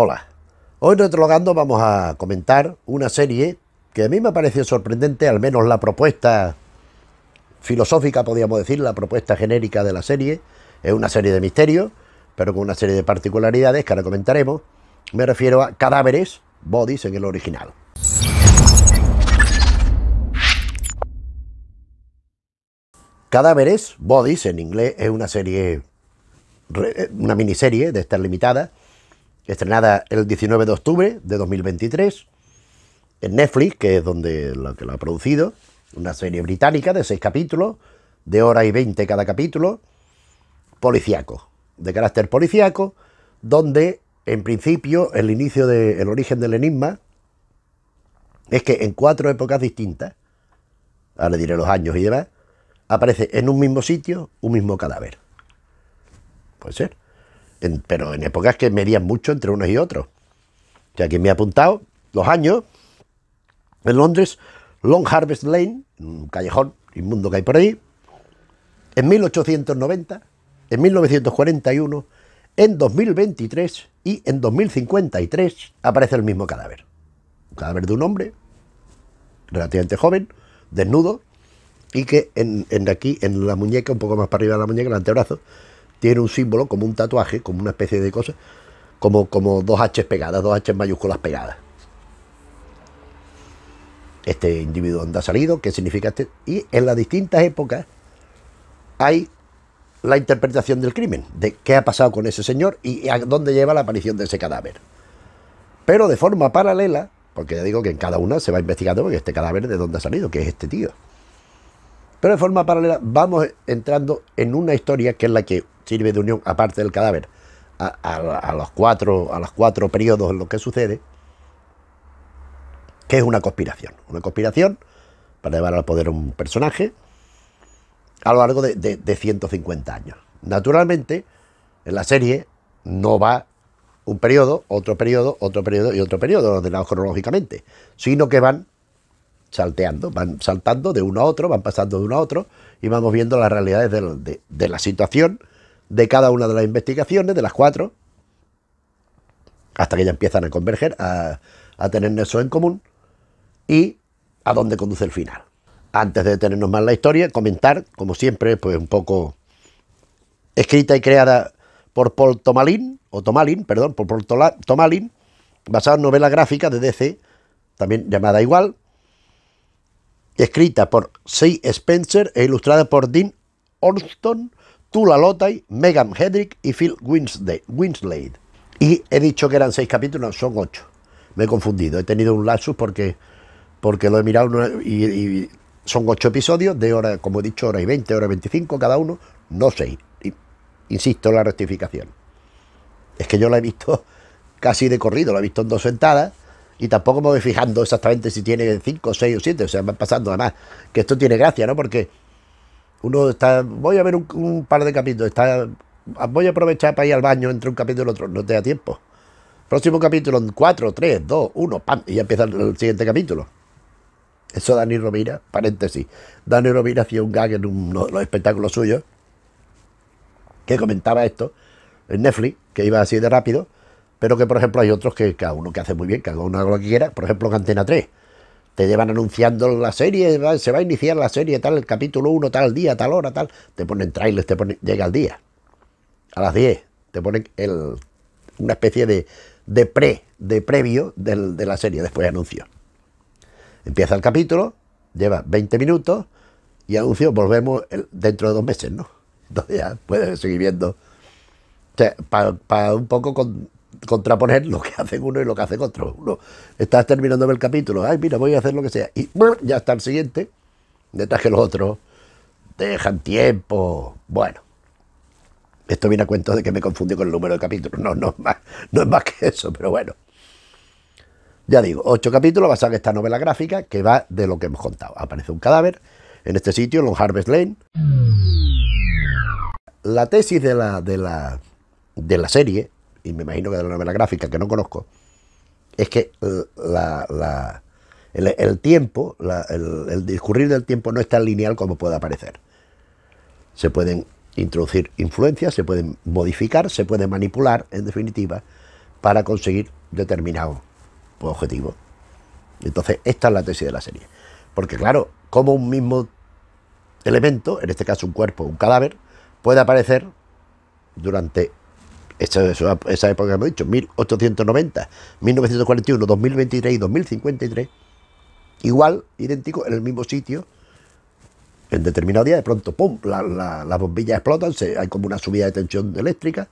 Hola, hoy en Retrologando vamos a comentar una serie que a mí me parece sorprendente, al menos la propuesta filosófica, podríamos decir, la propuesta genérica de la serie. Es una serie de misterios, pero con una serie de particularidades que ahora comentaremos. Me refiero a cadáveres, bodies en el original. Cadáveres, Bodies en inglés, es una serie, una miniserie de estar limitada, estrenada el 19 de octubre de 2023 en Netflix, que es donde la que ha producido, una serie británica de seis capítulos, de hora y veinte cada capítulo, policíaco, de carácter policíaco, donde en principio el inicio del origen del enigma es que en cuatro épocas distintas, ahora diré los años y demás, aparece en un mismo sitio un mismo cadáver. Puede ser pero en épocas que medían mucho entre unos y otros. ya aquí me he apuntado los años, en Londres, Long Harvest Lane, un callejón inmundo que hay por ahí, en 1890, en 1941, en 2023 y en 2053 aparece el mismo cadáver. Un cadáver de un hombre, relativamente joven, desnudo, y que en, en aquí, en la muñeca, un poco más para arriba de la muñeca, en el antebrazo, tiene un símbolo como un tatuaje, como una especie de cosa, como, como dos H pegadas, dos H mayúsculas pegadas. Este individuo ha salido, ¿qué significa este? Y en las distintas épocas hay la interpretación del crimen, de qué ha pasado con ese señor y a dónde lleva la aparición de ese cadáver. Pero de forma paralela, porque ya digo que en cada una se va investigando este cadáver de dónde ha salido, que es este tío. Pero de forma paralela vamos entrando en una historia que es la que sirve de unión, aparte del cadáver, a, los, cuatro, a cuatro periodos en los que sucede, que es una conspiración. Una conspiración para llevar al poder a un personaje a lo largo de, de 150 años. Naturalmente, en la serie no va un periodo, otro periodo, otro periodo y otro periodo, ordenados cronológicamente, sino que van salteando, van saltando de uno a otro, van pasando de uno a otro y vamos viendo las realidades de, la situación de cada una de las investigaciones, de las cuatro, hasta que ya empiezan a converger, a, tener eso en común y a dónde conduce el final. Antes de detenernos más en la historia, comentar, como siempre, pues un poco escrita y creada por Paul Tomalin, o Tomalin, perdón, por Paul Tomalin, basada en novela gráfica de DC, también llamada igual, escrita por C. Spencer e ilustrada por Dean Orston, Tula Lotay, Megan Hedrick y Phil Winslade. Y he dicho que eran seis capítulos, no, son ocho. Me he confundido, he tenido un lapsus porque, porque lo he mirado y, son ocho episodios de hora, como he dicho, hora y veinte, hora y veinticinco cada uno, no seis. Insisto en la rectificación. Es que yo la he visto casi de corrido, la he visto en dos sentadas y tampoco me voy fijando exactamente si tiene 5, 6 o 7, o sea, van pasando además, que esto tiene gracia, ¿no? Porque uno está, voy a ver un, par de capítulos, está, voy a aprovechar para ir al baño entre un capítulo y otro, no te da tiempo. Próximo capítulo en 4, 3, 2, 1, ¡pam! Y ya empieza el, siguiente capítulo. Eso Dani Rovira, paréntesis. Dani Rovira hacía un gag en uno de los espectáculos suyos que comentaba esto en Netflix, que iba así de rápido pero que, por ejemplo, hay otros que cada uno que hace muy bien, cada uno haga lo que quiera. Por ejemplo, Antena 3. Te llevan anunciando la serie, se va a iniciar la serie, tal, el capítulo 1, tal día, tal hora, tal. Te ponen trailers, te ponen, llega el día. A las 10 te ponen el, una especie de, de pre, de previo de la serie, después anuncio. Empieza el capítulo, lleva 20 minutos y anuncio, volvemos dentro de dos meses, ¿no? Entonces ya puedes seguir viendo. O sea, para un poco con, contraponer lo que hacen uno y lo que hacen otro. Uno estás terminando el capítulo, ay, mira, voy a hacer lo que sea, y ya está el siguiente, detrás que los otros dejan tiempo. Bueno, esto viene a cuento de que me confundí con el número de capítulos, no, no es más, no es más que eso, pero bueno. Ya digo, ocho capítulos basados en esta novela gráfica que va de lo que hemos contado. Aparece un cadáver en este sitio, en Long Harvest Lane. La tesis de la, de la, de la serie y me imagino que de la novela gráfica, que no conozco, es que eh, el, tiempo, el, discurrir del tiempo no es tan lineal como puede parecer. Se pueden introducir influencias, se pueden modificar, se pueden manipular, en definitiva, para conseguir determinados objetivos. Entonces, esta es la tesis de la serie. Porque claro, como un mismo elemento, en este caso un cuerpo, un cadáver, puede aparecer durante esa, época que hemos dicho, 1890, 1941, 2023 y 2053, igual, idéntico, en el mismo sitio, en determinado día, de pronto, ¡pum!, las bombillas explotan, hay como una subida de tensión eléctrica,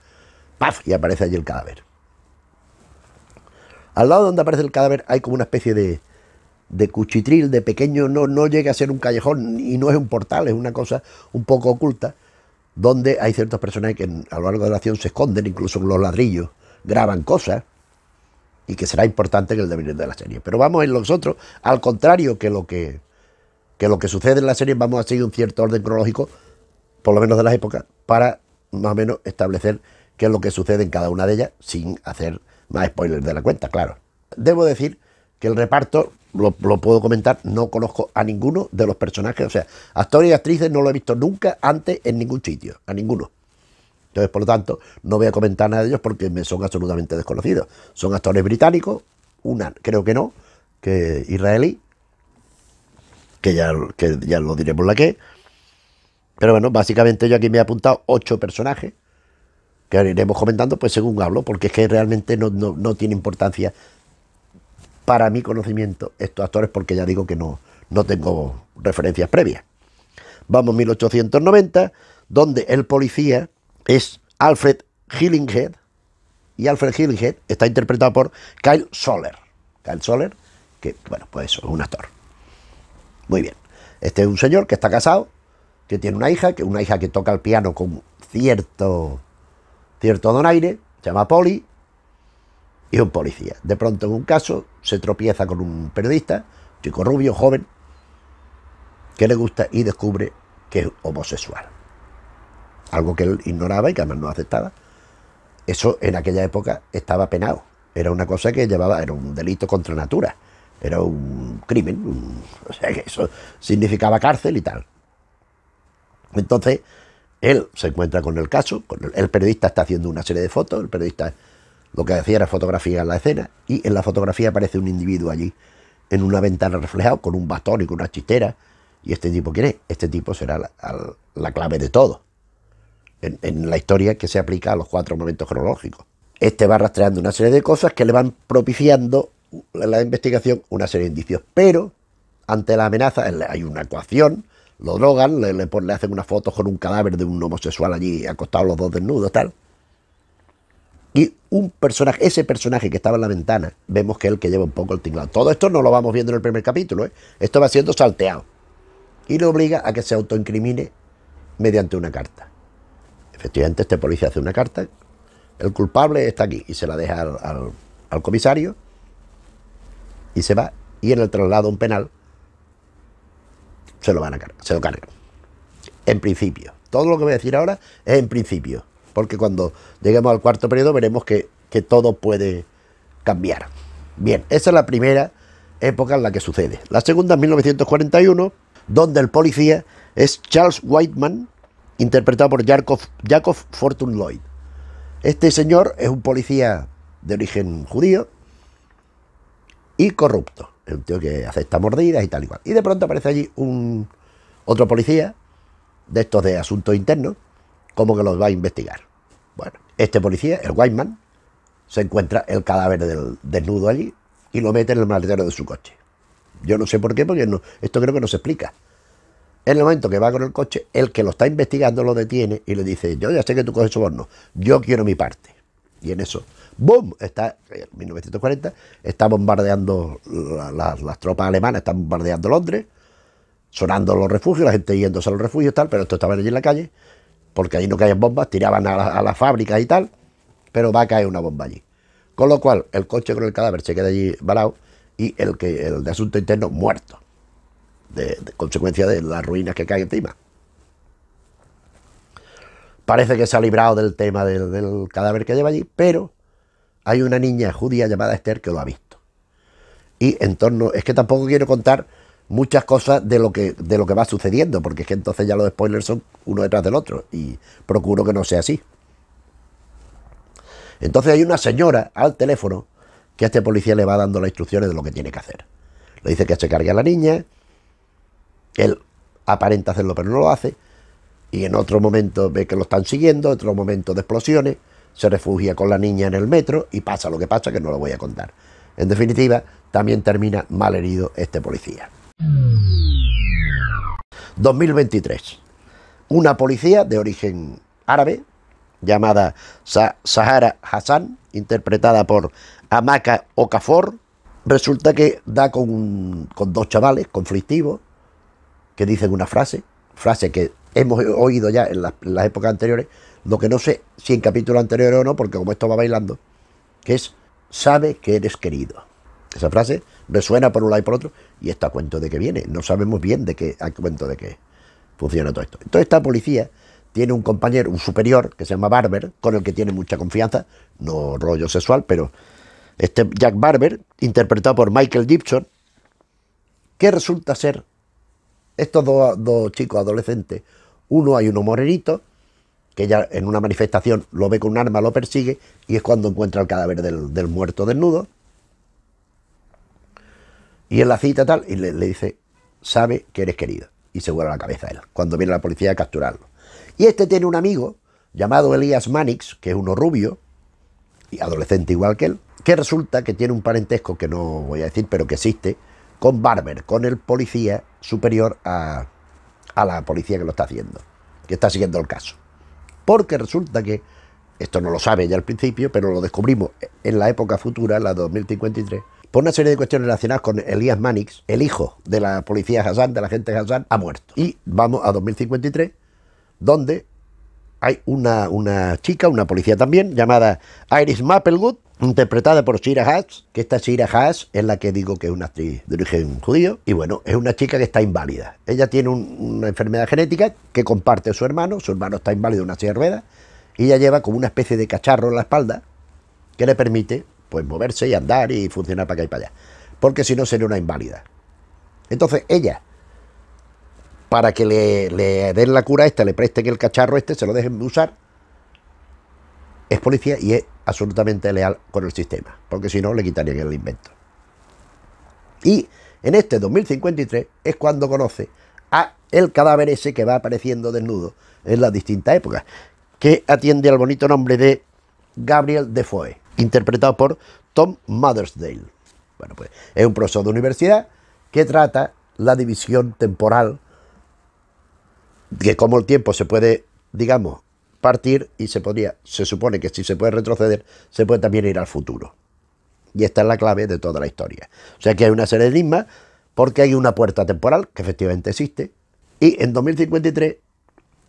¡paf!, y aparece allí el cadáver. Al lado donde aparece el cadáver hay como una especie de, de cuchitril, de pequeño, no, no llega a ser un callejón y no es un portal, es una cosa un poco oculta, donde hay ciertos personajes que a lo largo de la acción se esconden, incluso en los ladrillos, graban cosas, y que será importante en el devenir de la serie. Pero vamos en nosotros, al contrario que lo que, que lo que sucede en la serie, vamos a seguir un cierto orden cronológico, por lo menos de las épocas, para más o menos establecer qué es lo que sucede en cada una de ellas, sin hacer más spoilers de la cuenta, claro. Debo decir que el reparto lo, puedo comentar, no conozco a ninguno de los personajes, o sea, actores y actrices no lo he visto nunca antes en ningún sitio, a ninguno. Entonces, por lo tanto, no voy a comentar nada de ellos porque me son absolutamente desconocidos. Son actores británicos, una creo que no, que israelí, que ya, ya lo diremos la que. Pero bueno, básicamente yo aquí me he apuntado ocho personajes que iremos comentando pues según hablo, porque es que realmente no tiene importancia para mi conocimiento, estos actores, porque ya digo que no, no tengo referencias previas. Vamos 1890, donde el policía es Alfred Hillinghead, y Alfred Hillinghead está interpretado por Kyle Soller. Kyle Soller, que, bueno, pues eso, es un actor. Muy bien. Este es un señor que está casado, que tiene una hija, que una hija que toca el piano con cierto, cierto donaire, se llama Polly, y un policía. De pronto en un caso se tropieza con un periodista, chico rubio, joven, que le gusta y descubre que es homosexual. Algo que él ignoraba y que además no aceptaba. Eso en aquella época estaba penado. Era una cosa que llevaba, era un delito contra natura. Era un crimen. o sea que eso significaba cárcel y tal. Entonces, él se encuentra con el caso. el periodista está haciendo una serie de fotos. El periodista lo que hacía era en la escena y en la fotografía aparece un individuo allí, en una ventana reflejado, con un bastón y con una chistera. ¿Y este tipo quién es? Este tipo será la, clave de todo. En, la historia que se aplica a los cuatro momentos cronológicos. Este va rastreando una serie de cosas que le van propiciando en la investigación una serie de indicios. Pero ante la amenaza hay una ecuación, lo drogan, le, hacen una foto con un cadáver de un homosexual allí acostado los dos desnudos, tal. Y un personaje, ese personaje que estaba en la ventana, vemos que es el que lleva un poco el tinglado. Todo esto no lo vamos viendo en el primer capítulo, ¿eh? esto va siendo salteado. Y lo obliga a que se autoincrimine mediante una carta. Efectivamente, este policía hace una carta, el culpable está aquí y se la deja al, comisario y se va. Y en el traslado a un penal se lo van a cargar, se lo cargan. En principio, todo lo que voy a decir ahora es en principio porque cuando lleguemos al cuarto periodo veremos que, todo puede cambiar. Bien, esa es la primera época en la que sucede. La segunda es 1941, donde el policía es Charles Whiteman, interpretado por Jacob, Fortune Lloyd. Este señor es un policía de origen judío y corrupto. Es un tío que acepta mordidas y tal y Y de pronto aparece allí un otro policía de estos de asuntos internos ¿Cómo que los va a investigar. Bueno, este policía, el Whiteman, se encuentra el cadáver del desnudo allí y lo mete en el maletero de su coche. Yo no sé por qué, porque esto creo que no se explica. En el momento que va con el coche, el que lo está investigando lo detiene y le dice, yo ya sé que tú coges soborno, yo quiero mi parte. Y en eso, ¡boom! Está, eh, en 1940, está bombardeando, las tropas alemanas están bombardeando Londres, sonando los refugios, la gente yéndose a los refugios tal, pero esto estaba allí en la calle porque ahí no caían bombas, tiraban a, la, las fábricas y tal, pero va a caer una bomba allí. Con lo cual, el coche con el cadáver se queda allí varado y el, que, el de asunto interno muerto, de, consecuencia de las ruinas que caen encima. Parece que se ha librado del tema del cadáver que lleva allí, pero hay una niña judía llamada Esther que lo ha visto. Y en torno, es que tampoco quiero contar muchas cosas de lo que de lo que va sucediendo, porque es que entonces ya los spoilers son uno detrás del otro y procuro que no sea así. Entonces hay una señora al teléfono que a este policía le va dando las instrucciones de lo que tiene que hacer. Le dice que se cargue a la niña, él aparenta hacerlo pero no lo hace, y en otro momento ve que lo están siguiendo, otro momento de explosiones, se refugia con la niña en el metro y pasa lo que pasa que no lo voy a contar. En definitiva, también termina mal herido este policía. 2023. Una policía de origen árabe llamada Sahara Hassan, interpretada por Amaka Okafor, resulta que da con, dos chavales conflictivos que dicen una frase, frase que hemos oído ya en las, épocas anteriores, lo que no sé si en capítulo anterior o no, porque como esto va bailando, que es, sabe que eres querido. Esa frase resuena por un lado y por otro, y está a cuento de que viene. No sabemos bien de qué, a cuento de qué funciona todo esto. Entonces esta policía tiene un compañero, un superior, que se llama Barber, con el que tiene mucha confianza, no rollo sexual, pero este Jack Barber, interpretado por Michael Gibson, que resulta ser estos dos, chicos adolescentes, uno hay uno morenito, que ya en una manifestación lo ve con un arma, lo persigue, y es cuando encuentra el cadáver del muerto desnudo. Y en la cita tal, y le, dice, sabe que eres querido. Y se vuelve la cabeza él, cuando viene la policía a capturarlo. Y este tiene un amigo llamado Elías Manix, que es uno rubio, y adolescente igual que él, que resulta que tiene un parentesco que no voy a decir, pero que existe, con Barber, con el policía superior a, a la policía que lo está haciendo, que está siguiendo el caso. Porque resulta que, esto no lo sabe ya al principio, pero lo descubrimos en la época futura, la 2053, una serie de cuestiones relacionadas con Elías Manix, el hijo de la policía Hassan, de la gente Hassan, ha muerto. Y vamos a 2053, donde hay una, chica, una policía también, llamada Iris Maplewood, interpretada por Shira Haas, que esta Shira Haas es la que digo que es una actriz de origen judío, y bueno, es una chica que está inválida. Ella tiene una enfermedad genética que comparte su hermano, su hermano está inválido una silla de y ella lleva como una especie de cacharro en la espalda que le permite pues moverse y andar y funcionar para acá y para allá. Porque si no sería una inválida. Entonces ella, para que le, den la cura esta, le presten el cacharro este, se lo dejen usar, es policía y es absolutamente leal con el sistema. Porque si no, le quitarían el invento. Y en este 2053 es cuando conoce a el cadáver ese que va apareciendo desnudo en las distintas épocas, que atiende al bonito nombre de Gabriel de Defoe interpretado por Tom Mothersdale. Bueno, pues es un profesor de universidad que trata la división temporal, de cómo el tiempo se puede, digamos, partir y se podría, se supone que si se puede retroceder, se puede también ir al futuro. Y esta es la clave de toda la historia. O sea que hay una serie de enigmas porque hay una puerta temporal que efectivamente existe y en 2053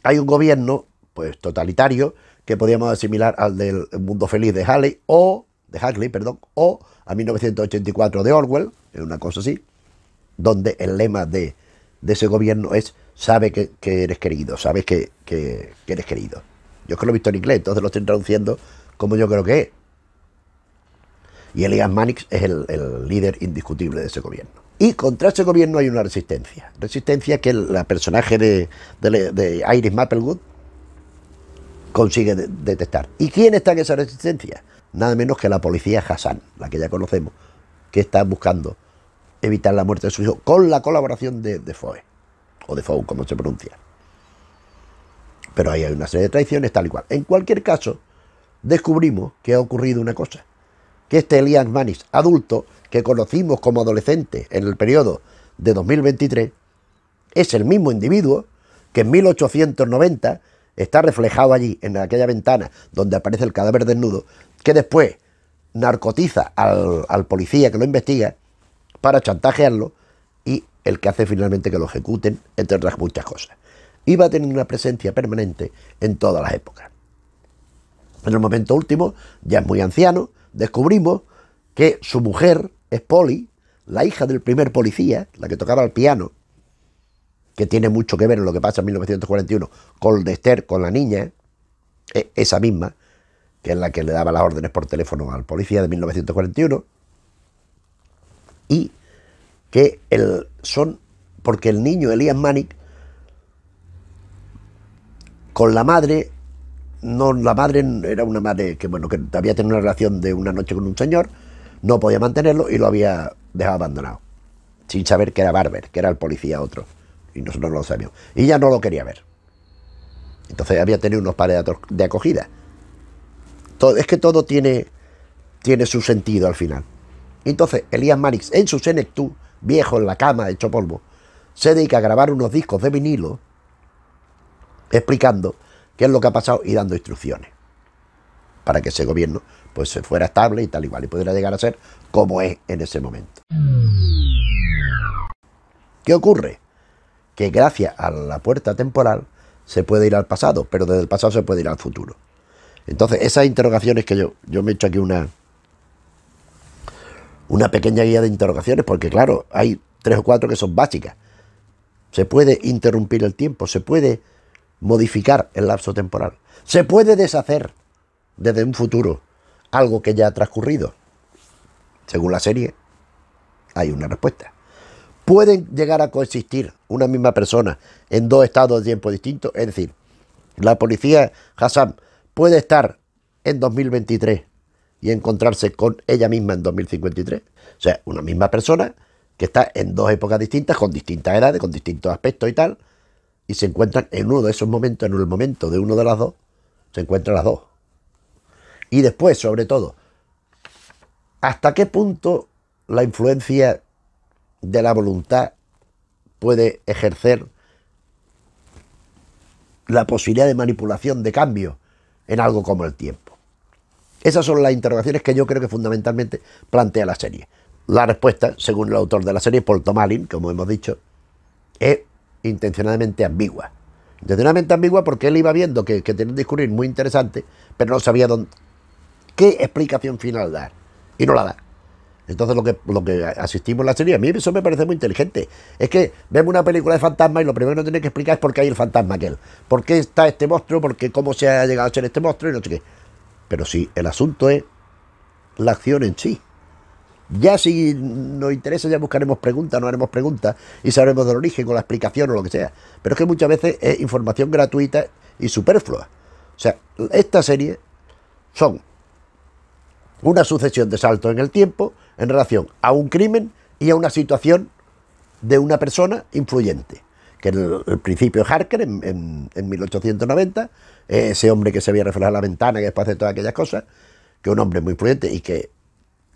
hay un gobierno pues totalitario que podíamos asimilar al del mundo feliz de Halley o de Hackley, perdón, o a 1984 de Orwell, una cosa así, donde el lema de, ese gobierno es sabe que, eres querido, sabes que, eres querido. Yo es que lo he visto en inglés, entonces lo estoy traduciendo como yo creo que es. Y Elias Mannix es el, líder indiscutible de ese gobierno. Y contra ese gobierno hay una resistencia. Resistencia que el, la personaje de, de, de Iris Maplewood, consigue detectar. ¿Y quién está en esa resistencia? Nada menos que la policía Hassan, la que ya conocemos, que está buscando evitar la muerte de su hijo con la colaboración de, de Foe, o de Fou, como se pronuncia. Pero ahí hay una serie de traiciones, tal y cual. En cualquier caso, descubrimos que ha ocurrido una cosa. Que este Elias Manis, adulto, que conocimos como adolescente en el periodo de 2023, es el mismo individuo que en 1890 está reflejado allí, en aquella ventana donde aparece el cadáver desnudo, que después narcotiza al, policía que lo investiga para chantajearlo y el que hace finalmente que lo ejecuten, entre otras muchas cosas. Iba a tener una presencia permanente en todas las épocas. En el momento último, ya es muy anciano, descubrimos que su mujer es Polly, la hija del primer policía, la que tocaba el piano, que tiene mucho que ver en lo que pasa en 1941 con Esther, con la niña, e-, esa misma, que es la que le daba las órdenes por teléfono al policía de 1941, y que el, son, porque el niño Elías Manic, con la madre, no, la madre era una madre que, bueno, que había tenido una relación de una noche con un señor, no podía mantenerlo y lo había dejado abandonado, sin saber que era Barber, que era el policía otro y nosotros no lo sabíamos. Y ella no lo quería ver. Entonces había tenido unos pares de acogida. Todo, es que todo tiene, tiene su sentido al final. Entonces, Elías Marix, en su Senectú, viejo en la cama, hecho polvo, se dedica a grabar unos discos de vinilo explicando qué es lo que ha pasado y dando instrucciones para que ese gobierno pues se fuera estable y tal y cual y pudiera llegar a ser como es en ese momento. ¿Qué ocurre? que gracias a la puerta temporal se puede ir al pasado, pero desde el pasado se puede ir al futuro. Entonces, esas interrogaciones que yo, yo me he hecho aquí una, una pequeña guía de interrogaciones, porque claro, hay tres o cuatro que son básicas. Se puede interrumpir el tiempo, se puede modificar el lapso temporal, se puede deshacer desde un futuro algo que ya ha transcurrido. Según la serie, hay una respuesta pueden llegar a coexistir una misma persona en dos estados de tiempo distintos. Es decir, la policía Hassan puede estar en 2023 y encontrarse con ella misma en 2053. O sea, una misma persona que está en dos épocas distintas, con distintas edades, con distintos aspectos y tal, y se encuentran en uno de esos momentos, en el momento de uno de las dos, se encuentran las dos. Y después, sobre todo, ¿hasta qué punto la influencia de la voluntad puede ejercer la posibilidad de manipulación, de cambio en algo como el tiempo. Esas son las interrogaciones que yo creo que fundamentalmente plantea la serie. La respuesta, según el autor de la serie, Paul Tomalin, como hemos dicho, es intencionadamente ambigua. Intencionadamente ambigua porque él iba viendo que, tenía un discurrir muy interesante, pero no sabía qué explicación final dar. Y no la da. Entonces lo que, lo que asistimos en la serie, a mí eso me parece muy inteligente. Es que vemos una película de fantasma y lo primero que tiene que explicar es por qué hay el fantasma aquel. ¿Por qué está este monstruo? ¿Por qué cómo se ha llegado a ser este monstruo? Y no sé qué. Pero sí, el asunto es la acción en sí. Ya si nos interesa, ya buscaremos preguntas, no haremos preguntas y sabremos del origen o la explicación o lo que sea. Pero es que muchas veces es información gratuita y superflua. O sea, esta serie son una sucesión de saltos en el tiempo en relación a un crimen y a una situación de una persona influyente. Que en el principio de Harker, en, 1890, eh, ese hombre que se ve reflejado en la ventana, que después de todas aquellas cosas, que un hombre muy influyente y que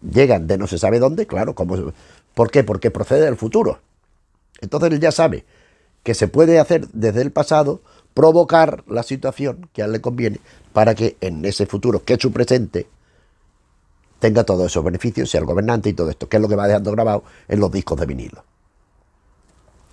llegan de no se sabe dónde, claro, como, ¿por qué? Porque procede del futuro. Entonces él ya sabe que se puede hacer desde el pasado, provocar la situación que a él le conviene para que en ese futuro, que es su presente, tenga todos esos beneficios, sea el gobernante y todo esto, que es lo que va dejando grabado en los discos de vinilo.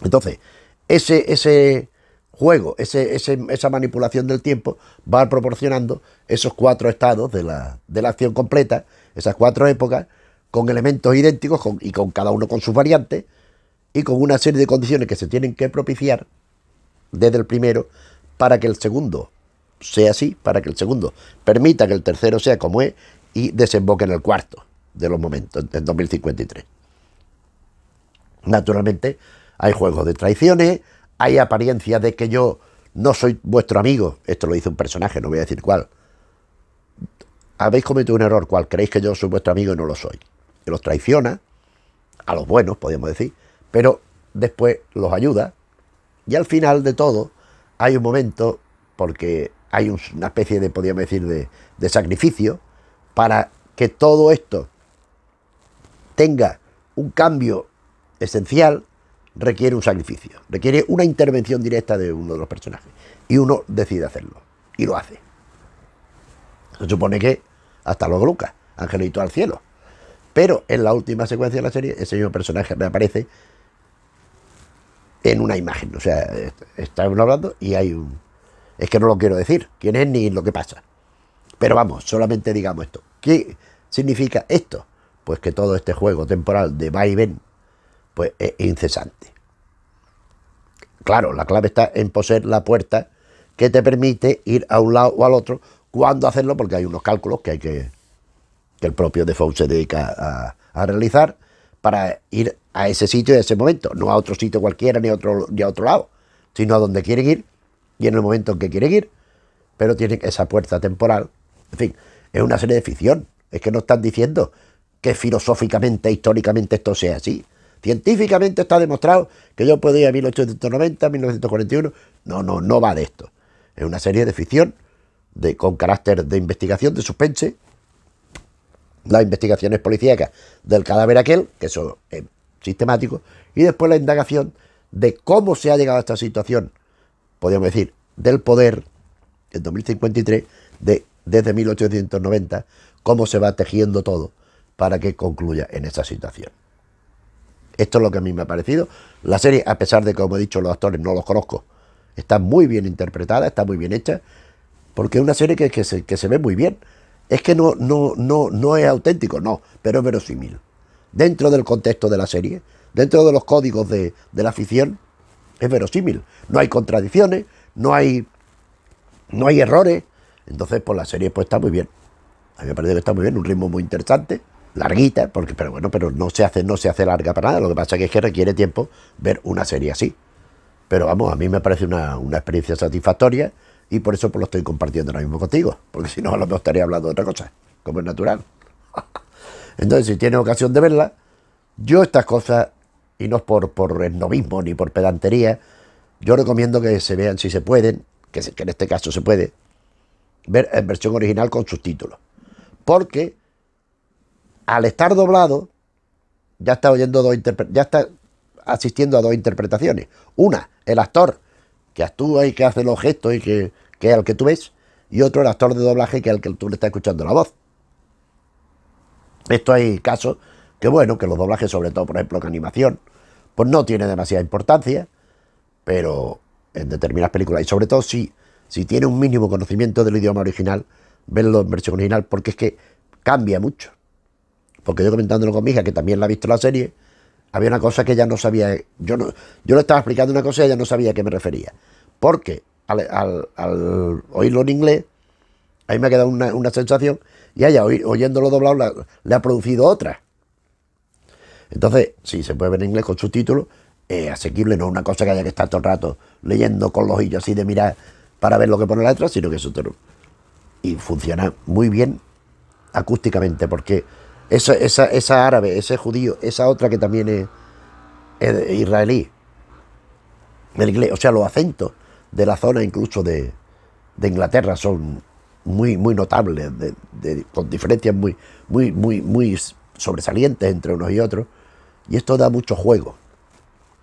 Entonces, ese, ese juego, ese, esa manipulación del tiempo va proporcionando esos cuatro estados de la, acción completa, esas cuatro épocas, con elementos idénticos y con cada uno con sus variantes y con una serie de condiciones que se tienen que propiciar desde el primero para que el segundo sea así, para que el segundo permita que el tercero sea como es y desemboca en el cuarto de los momentos, en 2053. Naturalmente, hay juegos de traiciones, hay apariencia de que yo no soy vuestro amigo. Esto lo dice un personaje, no voy a decir cuál. Habéis cometido un error, cuál creéis que yo soy vuestro amigo y no lo soy. y los traiciona, a los buenos, podríamos decir, pero después los ayuda. Y al final de todo, hay un momento, porque hay una especie de, podríamos decir, de sacrificio, para que todo esto tenga un cambio esencial, requiere un sacrificio, requiere una intervención directa de uno de los personajes. Y uno decide hacerlo, y lo hace. Se supone que hasta luego Lucas, Angelito al cielo. Pero en la última secuencia de la serie, ese mismo personaje reaparece en una imagen. O sea, uno hablando y hay un... Es que no lo quiero decir, quién es ni lo que pasa. Pero vamos, solamente digamos esto. ¿Qué significa esto? Pues que todo este juego temporal de va y ven pues es incesante. Claro, la clave está en poseer la puerta que te permite ir a un lado o al otro, cuando hacerlo, porque hay unos cálculos que hay que, que el propio Defoe se dedica a, realizar para ir a ese sitio y a ese momento, no a otro sitio cualquiera ni otro, ni a otro lado, sino a donde quieren ir y en el momento en que quieren ir, pero tienen esa puerta temporal. En fin, es una serie de ficción. Es que no están diciendo que filosóficamente, históricamente esto sea así. Científicamente está demostrado que yo puedo ir a 1890, 1941. No, no, no va de esto. Es una serie de ficción de, con carácter de investigación, de suspense. Las investigaciones policíacas del cadáver aquel, que eso es sistemático. Y después la indagación de cómo se ha llegado a esta situación, podríamos decir, del poder en 2053, de desde 1890, cómo se va tejiendo todo para que concluya en esa situación. Esto es lo que a mí me ha parecido. La serie, a pesar de que, como he dicho, los actores no los conozco, está muy bien interpretada, está muy bien hecha, porque es una serie que, se, ve muy bien. Es que no, no, es auténtico, no, pero es verosímil. Dentro del contexto de la serie, dentro de los códigos de, de la ficción, es verosímil. No hay contradicciones, no hay, no hay errores, entonces, pues la serie pues está muy bien. A mí me parece que está muy bien, un ritmo muy interesante, larguita, porque, pero bueno, pero no se hace, no se hace larga para nada. Lo que pasa es que requiere tiempo ver una serie así. Pero vamos, a mí me parece una, experiencia satisfactoria y por eso pues, lo estoy compartiendo ahora mismo contigo, porque si no, a lo mejor estaría hablando de otra cosa, como es natural. Entonces, si tienes ocasión de verla, yo estas cosas, y no por, por esnovismo ni por pedantería, yo recomiendo que se vean si se pueden, que en este caso se puede, ver en eh, versión original con subtítulos. Porque al estar doblado, ya está oyendo dos ya está asistiendo a dos interpretaciones. Una, el actor que actúa y que hace los gestos y que, que es el que tú ves, y otro, el actor de doblaje que es el que tú le estás escuchando la voz. Esto hay casos que, bueno, que los doblajes, sobre todo, por ejemplo, que animación, pues no tiene demasiada importancia, pero en determinadas películas, y sobre todo si si tiene un mínimo conocimiento del idioma original, verlo en versión original, porque es que cambia mucho. Porque yo comentándolo con mi hija, que también la ha visto la serie, había una cosa que ella no sabía. Yo, no, yo le estaba explicando una cosa y ella no sabía a qué me refería. Porque al, oírlo en inglés, ahí me ha quedado una, sensación y ella oyéndolo doblado le ha producido otra. Entonces, si se puede ver en inglés con subtítulos, eh, asequible, no una cosa que haya que estar todo el rato leyendo con los ojillos así de mirar para ver lo que pone la letra, sino que es otro Y funciona muy bien acústicamente, porque esa, árabe, ese judío, esa otra que también es, israelí, o sea, los acentos de la zona incluso de, Inglaterra son muy, muy notables, con diferencias muy, muy, muy, muy sobresalientes entre unos y otros. Y esto da mucho juego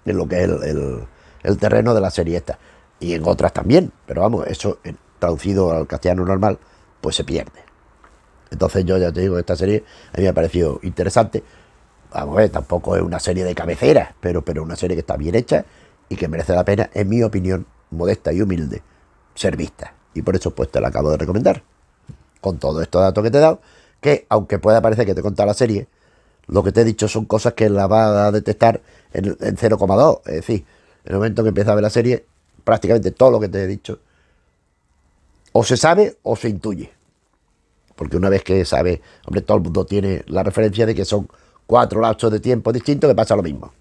en lo que es el, el terreno de la serie esta y en otras también, pero vamos, eso eh, traducido al castellano normal, pues se pierde. Entonces yo ya te digo, esta serie a mí me ha parecido interesante. Vamos a ver, tampoco es una serie de cabeceras, pero, pero una serie que está bien hecha y que merece la pena, en mi opinión, modesta y humilde, ser vista. Y por eso pues te la acabo de recomendar. Con todo estos datos que te he dado, que aunque pueda parecer que te contado la serie, lo que te he dicho son cosas que la va a detectar en, en 0,2. Es decir, en el momento que empieza a ver la serie, prácticamente todo lo que te he dicho, o se sabe o se intuye. Porque una vez que sabe, hombre, todo el mundo tiene la referencia de que son cuatro lapsos de tiempo distintos que pasa lo mismo.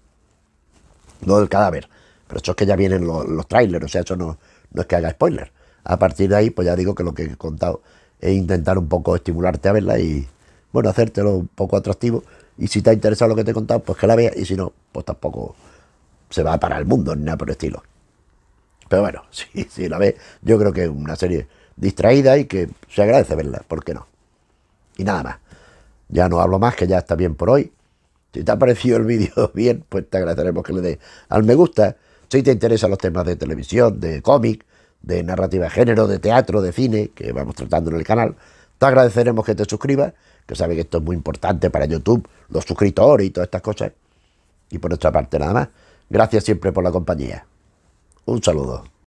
No del cadáver. Pero eso es que ya vienen los, trailers, o sea, eso no, no es que haga spoiler. A partir de ahí, pues ya digo que lo que he contado es intentar un poco estimularte a verla y, bueno, hacértelo un poco atractivo. Y si te ha interesado lo que te he contado, pues que la veas. Y si no, pues tampoco se va para el mundo ni nada por el estilo. Pero bueno, si la ve. Yo creo que es una serie distraída y que se agradece verla, ¿por qué no? Y nada más. Ya no hablo más, que ya está bien por hoy. Si te ha parecido el vídeo bien, pues te agradeceremos que le des al me gusta. Si te interesan los temas de televisión, de cómic, de narrativa de género, de teatro, de cine, que vamos tratando en el canal, te agradeceremos que te suscribas, que sabes que esto es muy importante para YouTube, los suscriptores y todas estas cosas. Y por nuestra parte nada más. Gracias siempre por la compañía. Un saludo.